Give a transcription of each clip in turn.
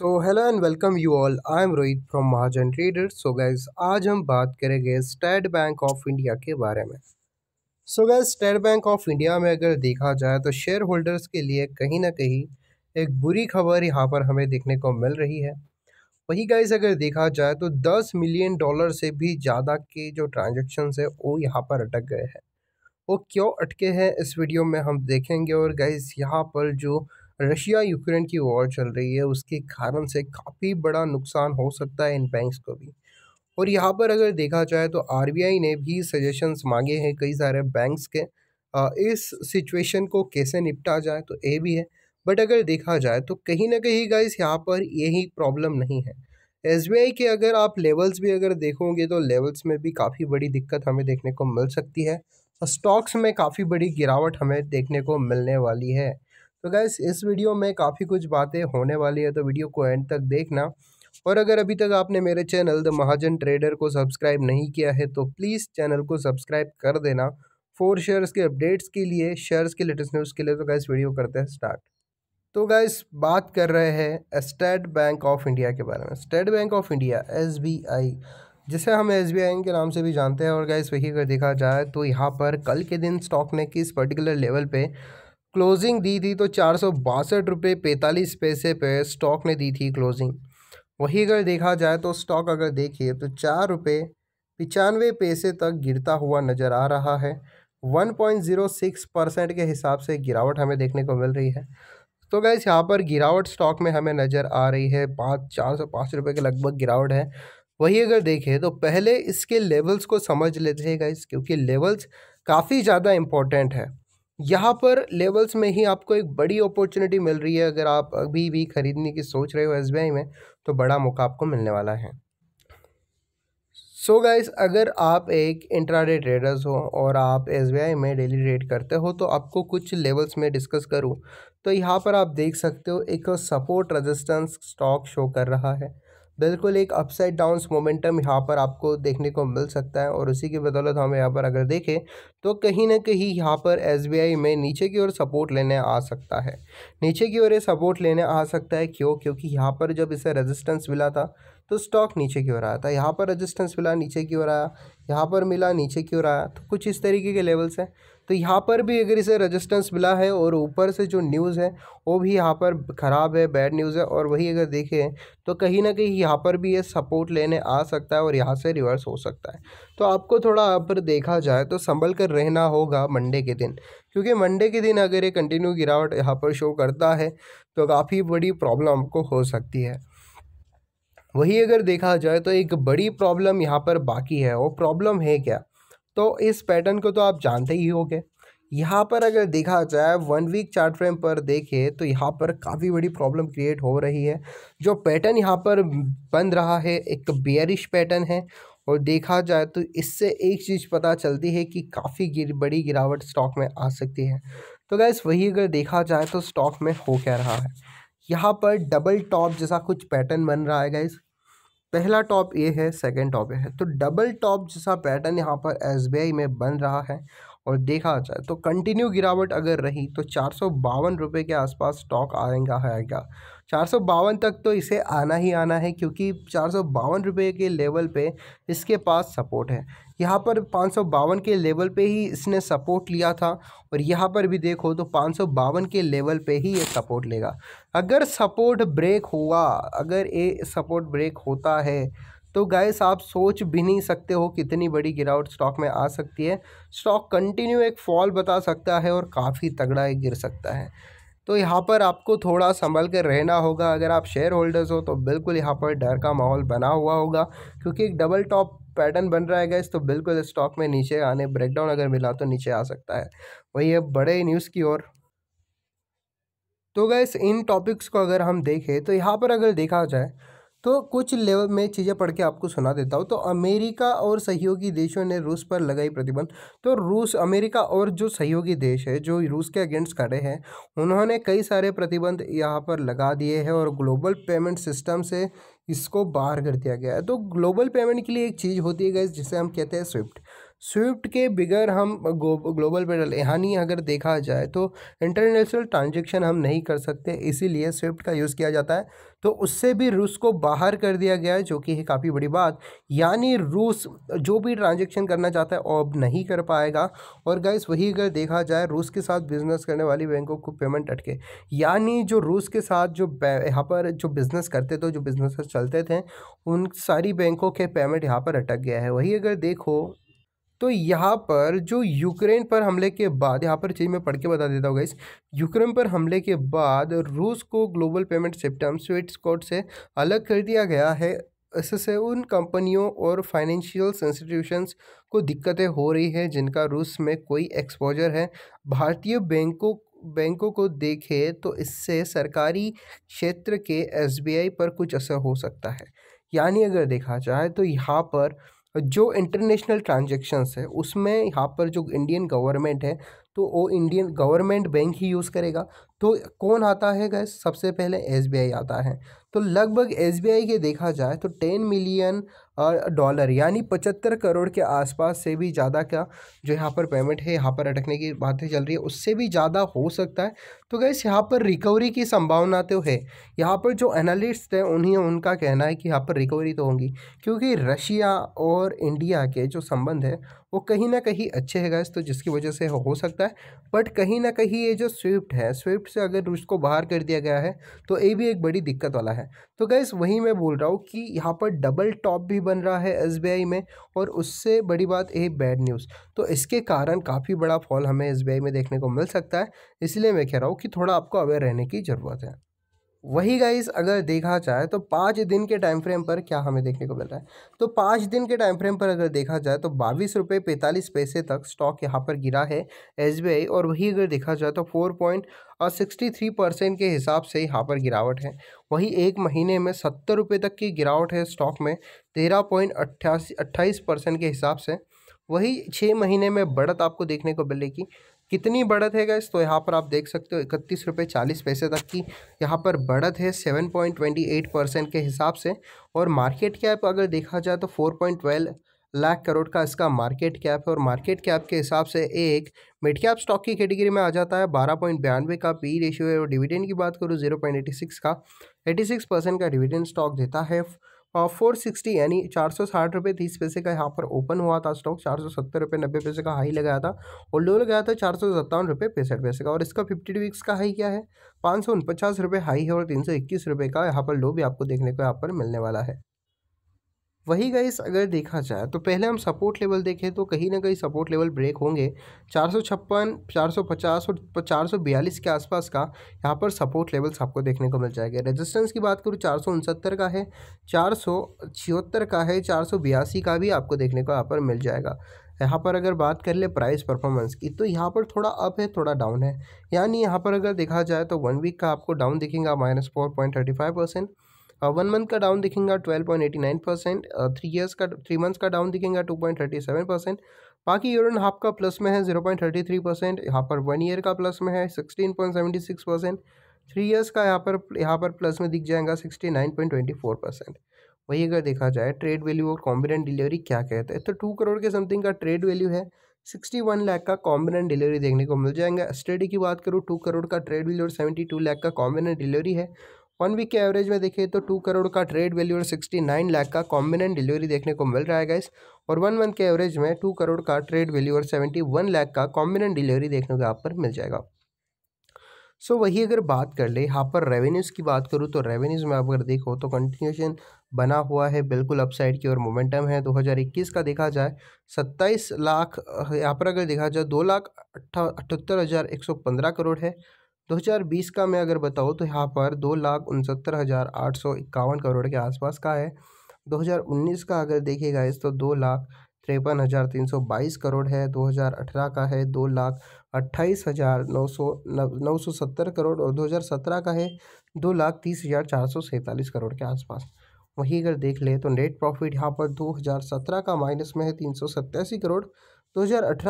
so hello and welcome you all I am Rohit from Mahajan trader so guys आज हम बात करेंगे स्टेट बैंक ऑफ इंडिया के बारे में so guys state bank of India में अगर देखा जाए तो शेयर होल्डर्स के लिए कहीं ना कहीं एक बुरी खबर यहाँ पर हमें देखने को मिल रही है वही गाइज अगर देखा जाए तो दस मिलियन डॉलर से भी ज़्यादा के जो ट्रांजेक्शन है वो यहाँ पर अटक गए हैं वो क्यों अटके हैं इस वीडियो में हम देखेंगे और गाइज यहाँ पर जो रशिया यूक्रेन की वॉर चल रही है उसके कारण से काफ़ी बड़ा नुकसान हो सकता है इन बैंक्स को भी और यहाँ पर अगर देखा जाए तो आर ने भी सजेशंस मांगे हैं कई सारे बैंक्स के इस सिचुएशन को कैसे निपटा जाए तो ये भी है बट अगर देखा जाए तो कहीं ना कहीं गाइस यहाँ पर यही प्रॉब्लम नहीं है एस के अगर आप लेवल्स भी अगर देखोगे तो लेवल्स में भी काफ़ी बड़ी दिक्कत हमें देखने को मिल सकती है स्टॉक्स में काफ़ी बड़ी गिरावट हमें देखने को मिलने वाली है तो गैस इस वीडियो में काफ़ी कुछ बातें होने वाली है तो वीडियो को एंड तक देखना और अगर अभी तक आपने मेरे चैनल द महाजन ट्रेडर को सब्सक्राइब नहीं किया है तो प्लीज़ चैनल को सब्सक्राइब कर देना फोर शेयर्स के अपडेट्स के लिए शेयर्स के लेटेस्ट न्यूज़ के लिए तो गैस वीडियो करते हैं स्टार्ट तो गैस बात कर रहे हैं स्टेट बैंक ऑफ इंडिया के बारे में state bank of India S जिसे हम एस के नाम से भी जानते हैं और गैस वही अगर देखा जाए तो यहाँ पर कल के दिन स्टॉक ने किस पर्टिकुलर लेवल पर क्लोजिंग दी थी तो चार सौ बासठ रुपये पैंतालीस पैसे पे स्टॉक ने दी थी क्लोजिंग वही अगर देखा जाए तो स्टॉक अगर देखिए तो चार रुपये पचानवे पैसे तक गिरता हुआ नज़र आ रहा है one point zero six percent के हिसाब से गिरावट हमें देखने को मिल रही है तो गैस यहाँ पर गिरावट स्टॉक में हमें नज़र आ रही है पाँच चार सौ पाँच रुपये के लगभग गिरावट है वही अगर देखें तो पहले इसके लेवल्स को समझ लेते हैं गैस क्योंकि लेवल्स काफ़ी ज़्यादा इम्पोर्टेंट है यहाँ पर लेवल्स में ही आपको एक बड़ी अपॉर्चुनिटी मिल रही है अगर आप अभी भी ख़रीदने की सोच रहे हो एस में तो बड़ा मौका आपको मिलने वाला है सो so गाइस अगर आप एक इंट्राडे ट्रेडर्स हो और आप एस में डेली ट्रेड करते हो तो आपको कुछ लेवल्स में डिस्कस करूँ तो यहाँ पर आप देख सकते हो एक सपोर्ट रेजिस्टेंस स्टॉक शो कर रहा है बिल्कुल एक अपसाइड डाउन मोमेंटम यहाँ पर आपको देखने को मिल सकता है और उसी की बदौलत हम यहाँ पर अगर देखें तो कहीं ना कहीं यहाँ पर एस में नीचे की ओर सपोर्ट लेने आ सकता है नीचे की ओर ये सपोर्ट लेने आ सकता है क्यों क्योंकि यहाँ पर जब इसे रेजिस्टेंस मिला था तो स्टॉक नीचे की ओर आया था यहाँ पर रजिस्टेंस मिला नीचे की ओर आया यहाँ पर मिला नीचे की ओर आया तो कुछ इस तरीके के लेवल्स हैं तो यहाँ पर भी अगर इसे रजिस्टेंस मिला है और ऊपर से जो न्यूज़ है वो भी यहाँ पर ख़राब है बैड न्यूज़ है और वही अगर देखें तो कहीं ना कहीं यहाँ पर भी ये सपोर्ट लेने आ सकता है और यहाँ से रिवर्स हो सकता है तो आपको थोड़ा यहाँ पर देखा जाए तो संभल कर रहना होगा मंडे के दिन क्योंकि मंडे के दिन अगर ये कंटिन्यू गिरावट यहाँ पर शो करता है तो काफ़ी बड़ी प्रॉब्लम आपको हो सकती है वही अगर देखा जाए तो एक बड़ी प्रॉब्लम यहाँ पर बाकी है वो प्रॉब्लम है क्या तो इस पैटर्न को तो आप जानते ही होगे यहाँ पर अगर देखा जाए वन वीक चार्ट फ्रेम पर देखें तो यहाँ पर काफ़ी बड़ी प्रॉब्लम क्रिएट हो रही है जो पैटर्न यहाँ पर बन रहा है एक बेयरिश पैटर्न है और देखा जाए तो इससे एक चीज़ पता चलती है कि काफ़ी गिर बड़ी गिरावट स्टॉक में आ सकती है तो गैस वही अगर देखा जाए तो स्टॉक में हो क्या रहा है यहाँ पर डबल टॉप जैसा कुछ पैटर्न बन रहा है गाइज पहला टॉप ए है सेकंड टॉप ए है तो डबल टॉप जैसा पैटर्न यहाँ पर एसबीआई में बन रहा है और देखा जाए तो कंटिन्यू गिरावट अगर रही तो चार सौ बावन रुपये के आसपास स्टॉक आएगा आएगा चार सौ बावन तक तो इसे आना ही आना है क्योंकि चार सौ बावन रुपये के लेवल पे इसके पास सपोर्ट है यहाँ पर पाँच के लेवल पे ही इसने सपोर्ट लिया था और यहाँ पर भी देखो तो पाँच के लेवल पे ही ये सपोर्ट लेगा अगर सपोर्ट ब्रेक हुआ अगर ये सपोर्ट ब्रेक होता है तो गाइस आप सोच भी नहीं सकते हो कितनी बड़ी गिरावट स्टॉक में आ सकती है स्टॉक कंटिन्यू एक फॉल बता सकता है और काफ़ी तगड़ा एक गिर सकता है तो यहाँ पर आपको थोड़ा संभल कर रहना होगा अगर आप शेयर होल्डर्स हो तो बिल्कुल यहाँ पर डर का माहौल बना हुआ होगा क्योंकि एक डबल टॉप पैटर्न बन रहा है गैस तो बिल्कुल स्टॉक में नीचे आने ब्रेकडाउन अगर मिला तो नीचे आ सकता है वही अब बड़े न्यूज़ की ओर तो गैस इन टॉपिक्स को अगर हम देखें तो यहाँ पर अगर देखा जाए तो कुछ लेवल में चीज़ें पढ़ के आपको सुना देता हूँ तो अमेरिका और सहयोगी देशों ने रूस पर लगाई प्रतिबंध तो रूस अमेरिका और जो सहयोगी देश है जो रूस के अगेंस्ट खड़े हैं उन्होंने कई सारे प्रतिबंध यहाँ पर लगा दिए हैं और ग्लोबल पेमेंट सिस्टम से इसको बाहर कर दिया गया है तो ग्लोबल पेमेंट के लिए एक चीज़ होती है गैस जिसे हम कहते हैं स्विफ्ट स्विफ्ट के बिगर हम ग्लोबल पेडल यानी अगर देखा जाए तो इंटरनेशनल ट्रांजेक्शन हम नहीं कर सकते इसीलिए स्विफ्ट का यूज़ किया जाता है तो उससे भी रूस को बाहर कर दिया गया है जो कि है काफ़ी बड़ी बात यानी रूस जो भी ट्रांजेक्शन करना चाहता है अब नहीं कर पाएगा और गाइस वही अगर देखा जाए रूस के साथ बिजनेस करने वाली बैंकों को पेमेंट अटके यानी जो रूस के साथ जो यहाँ पर जो बिज़नेस करते थे जो बिज़नेस चलते थे उन सारी बैंकों के पेमेंट यहाँ पर अटक गया है वही अगर देखो तो यहाँ पर जो यूक्रेन पर हमले के बाद यहाँ पर चीज़ मैं पढ़ के बता देता हूँ गाइस यूक्रेन पर हमले के बाद रूस को ग्लोबल पेमेंट सिस्टम स्वीट स्कॉट से अलग कर दिया गया है इससे उन कंपनियों और फाइनेंशियल इंस्टीट्यूशंस को दिक्कतें हो रही हैं जिनका रूस में कोई एक्सपोजर है भारतीय बैंकों बैंकों को देखे तो इससे सरकारी क्षेत्र के एसबीआई पर कुछ असर हो सकता है यानी अगर देखा जाए तो यहाँ पर जो इंटरनेशनल ट्रांजेक्शन्स है उसमें यहाँ पर जो इंडियन गवर्नमेंट है तो वो इंडियन गवर्नमेंट बैंक ही यूज़ करेगा तो कौन आता है गैस सबसे पहले एसबीआई आता है तो लगभग एसबीआई के देखा जाए तो टेन मिलियन डॉलर यानी पचहत्तर करोड़ के आसपास से भी ज़्यादा का जो यहाँ पर पेमेंट है यहाँ पर अटकने की बातें चल रही है उससे भी ज़्यादा हो सकता है तो गैस यहाँ पर रिकवरी की संभावना तो है यहाँ पर जो एनालिस्ट हैं उन्हीं उनका कहना है कि यहाँ पर रिकवरी तो होंगी क्योंकि रशिया और इंडिया के जो संबंध है वो कहीं ना कहीं अच्छे है गैस तो जिसकी वजह से हो सकता है बट कहीं ना कहीं ये जो स्विफ्ट है स्विफ्ट से अगर उसको बाहर कर दिया गया है तो ये भी एक बड़ी दिक्कत वाला है तो गैस वही मैं बोल रहा हूँ कि यहाँ पर डबल टॉप भी बन रहा है एस में और उससे बड़ी बात ये बैड न्यूज़ तो इसके कारण काफ़ी बड़ा फॉल हमें एस में देखने को मिल सकता है इसलिए मैं कह रहा हूँ कि थोड़ा आपको अवेयर रहने की ज़रूरत है वही गाइस अगर देखा जाए तो पाँच दिन के टाइम फ्रेम पर क्या हमें देखने को मिल रहा है तो पाँच दिन के टाइम फ्रेम पर अगर देखा जाए तो बाईस रुपये पैंतालीस पैसे तक स्टॉक यहाँ पर गिरा है एस और वही अगर देखा जाए तो फोर पॉइंट और सिक्सटी थ्री परसेंट के हिसाब से यहाँ पर गिरावट है वही एक महीने में सत्तर रुपये तक की गिरावट है स्टॉक में तेरह पॉइंट अट्ठासी अट्ठाईस परसेंट के हिसाब से वही छः महीने में बढ़त आपको देखने को मिलेगी कितनी बढ़त है गैस तो यहाँ पर आप देख सकते हो इकतीस रुपये चालीस पैसे तक की यहाँ पर बढ़त है seven point twenty eight percent के हिसाब से और मार्केट कैप अगर देखा जाए तो four point twelve lakh crore का इसका मार्केट कैप है और मार्केट कैप के हिसाब से एक मिड कैप स्टॉक की कैटेगरी में आ जाता है बारह पॉइंट बयानवे का पी रेशियो है और डिविडेंड की बात करूँ जीरो पॉइंट एटी सिक्स का एटी सिक्स परसेंट का डिविडेंड स्टॉक देता है फोर सिक्सटी यानी चार सौ साठ रुपये तीस पैसे का यहाँ पर ओपन हुआ था स्टॉक चार सौ सत्तर रुपये नब्बे पैसे का हाई लगाया था और लो लगाया था चार सौ सत्तावन रुपये पैंसठ पैसे का और इसका फिफ्टी वीक्स का हाई क्या है पाँच सौ उनपचास रुपये हाई है और तीन सौ इक्कीस रुपये का यहाँ पर लो भी आपको देखने को यहाँ पर मिलने वाला है वही गाइस अगर देखा जाए तो पहले हम सपोर्ट लेवल देखें तो कहीं ना कहीं सपोर्ट लेवल ब्रेक होंगे चार सौ छप्पन चार सौ पचास और चार सौ बयालीस के आसपास का यहाँ पर सपोर्ट लेवल्स आपको देखने को मिल जाएगा रेजिस्टेंस की बात करूँ चार सौ उनसत्तर का है चार सौ छिहत्तर का है चार सौ बयासी का भी आपको देखने को यहाँ पर मिल जाएगा यहाँ पर अगर बात कर ले प्राइस परफॉर्मेंस की तो यहाँ पर थोड़ा अप है थोड़ा डाउन है यानी यहाँ पर अगर देखा जाए तो वन वीक का आपको डाउन दिखेगा minus four point thirty five percent one month का डाउन दिखेगा twelve point eighty nine percent three years का थ्री मंथ्स का डाउन दिखेगा two point thirty seven percent बाकी ईयर एंड हाफ का प्लस में है zero point thirty three percent यहाँ पर वन ईयर का प्लस में है sixteen point seventy six percent three years का यहाँ पर यहाँ पर प्लस में दिख जाएगा sixty nine point twenty four percent वही अगर देखा जाए ट्रेड वैल्यू और कॉम्बिनेंट डिलीवरी क्या कहते हैं तो टू करोड़ के समथिंग का ट्रेड वैल्यू है सिक्सटी वन लाख का कॉम्बिनेंट डिलीवरी देखने को मिल जाएगा स्टडी की बात करूँ टू करोड़ का ट्रेड वैल्यू और सेवेंटी टू लाख का कॉम्बिनेंट डिलीवरी है वन वीक के एवरेज में देखिए तो टू करोड़ का ट्रेड वैल्यू और सिक्सटी नाइन लाख का कॉम्बिनेंट डिलीवरी देखने को मिल रहा है गाइस और वन मंथ के एवरेज में टू करोड़ का ट्रेड वैल्यू और सेवेंटी वन लाख का कॉम्बिनेंट डिलीवरी देखने को यहाँ पर मिल जाएगा सो so, वही अगर बात कर ले यहाँ पर रेवेन्यूज़ की बात करूँ तो रेवेन्यूज़ में आप अगर देखो तो कंटिन्यूशन बना हुआ है बिल्कुल अपसाइड की ओर मोमेंटम है 2021 का देखा जाए 27 लाख यहाँ पर अगर देखा जाए दो लाख अट्ठा अठहत्तर हज़ार एक सौ पंद्रह करोड़ है 2020 का मैं अगर बताऊँ तो यहाँ पर दो लाख उनसत्तर हज़ार आठ सौ इक्यावन करोड़ के आसपास का है 2019 का अगर देखिएगा इस तो दो लाख तिरपन हज़ार तीन सौ बाईस करोड़ है 2018 का है दो लाख अट्ठाईस हज़ार नौ सौ नौ सौ सत्तर करोड़ और 2017 का है दो लाख तीस हज़ार चार सौ सैंतालीस करोड़ के आसपास वहीं अगर देख लें तो नेट प्रॉफिट यहाँ पर 2017 का माइनस में है तीन सौ करोड़ दो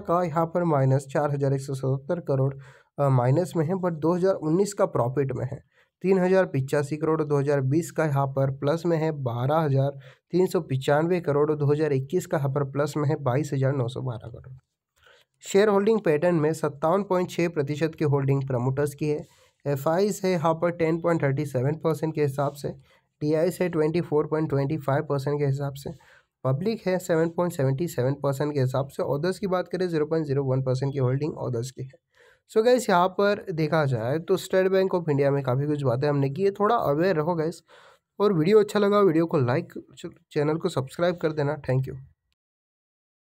का यहाँ पर माइनस चार हज़ार एक सौ करोड़ माइनस में है बट 2019 का प्रॉफिट में है तीन हज़ार पिचासी करोड़ 2020 का यहाँ पर प्लस में है बारह हज़ार तीन सौ पचानवे करोड़ 2021 का यहाँ पर प्लस में है बाईस हज़ार नौ सौ बारह करोड़ शेयर होल्डिंग पैटर्न में सत्तावन पॉइंट छः प्रतिशत की होल्डिंग प्रमोटर्स की है एफ है यहाँ पर ten point thirty seven percent के हिसाब से टी आई है twenty four point twenty five percent के हिसाब से पब्लिक है seven point seventy seven percent के हिसाब से ऑदर्स की बात करें zero point zero one percent की होल्डिंग ऑदर्स की है सो so गैस यहाँ पर देखा जाए तो स्टेट बैंक ऑफ इंडिया में काफ़ी कुछ बातें हमने की है थोड़ा अवेयर रहो गैस और वीडियो अच्छा लगा वीडियो को लाइक चैनल को सब्सक्राइब कर देना थैंक यू